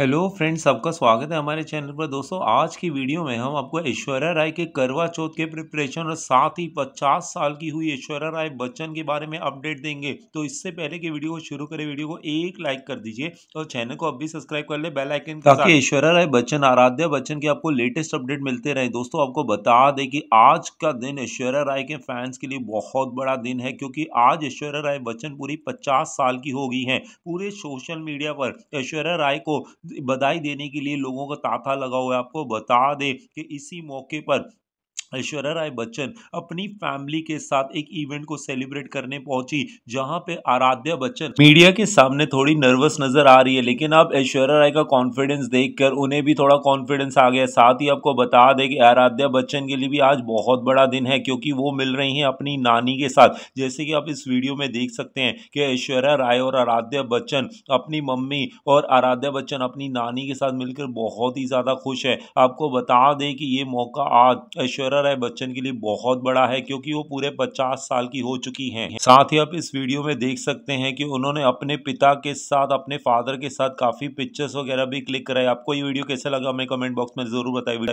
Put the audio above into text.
hello friends सबका स्वागत है हमारे चैनल पर दोस्तों आज की वीडियो में हम आपको ऐश्वर्या राय के करवा चौथ के प्रिपरेशन और साथ ही 50 साल की हुई ऐश्वर्या राय बच्चन के बारे में अपडेट देंगे तो इससे पहले की वीडियो को शुरू करें वीडियो को एक लाइक कर दीजिए और चैनल को अभी सब्सक्राइब कर ले बेल आइकन ताकि ऐश्वर्या राय बच्चन आराध्या बच्चन के आपको लेटेस्ट अपडेट मिलते रहे दोस्तों आपको बता दें कि आज का दिन ऐश्वर्या राय के फैंस के लिए बहुत बड़ा दिन है क्योंकि आज ऐश्वर्या राय बच्चन पूरी पचास साल की हो गई है पूरे सोशल मीडिया पर ऐश्वर्या राय को बधाई देने के लिए लोगों का तांता लगा हुआ है आपको बता दें कि इसी मौके पर ऐश्वर्या राय बच्चन अपनी फैमिली के साथ एक इवेंट को सेलिब्रेट करने पहुंची जहां पे आराध्या बच्चन मीडिया के सामने थोड़ी नर्वस नजर आ रही है लेकिन अब ऐश्वर्या राय का कॉन्फिडेंस देखकर उन्हें भी थोड़ा कॉन्फिडेंस आ गया साथ ही आपको बता दें कि आराध्या बच्चन के लिए भी आज बहुत बड़ा दिन है क्योंकि वो मिल रही हैं अपनी नानी के साथ जैसे कि आप इस वीडियो में देख सकते हैं कि ऐश्वर्या राय और आराध्या बच्चन अपनी मम्मी और आराध्या बच्चन अपनी नानी के साथ मिलकर बहुत ही ज़्यादा खुश है आपको बता दें कि ये मौका आज ऐश्वर्या राय बच्चन के लिए बहुत बड़ा है क्योंकि वो पूरे 50 साल की हो चुकी हैं साथ ही आप इस वीडियो में देख सकते हैं कि उन्होंने अपने पिता के साथ अपने फादर के साथ काफी पिक्चर्स वगैरह भी क्लिक कराए आपको ये वीडियो कैसा लगा हमें कमेंट बॉक्स में जरूर बताए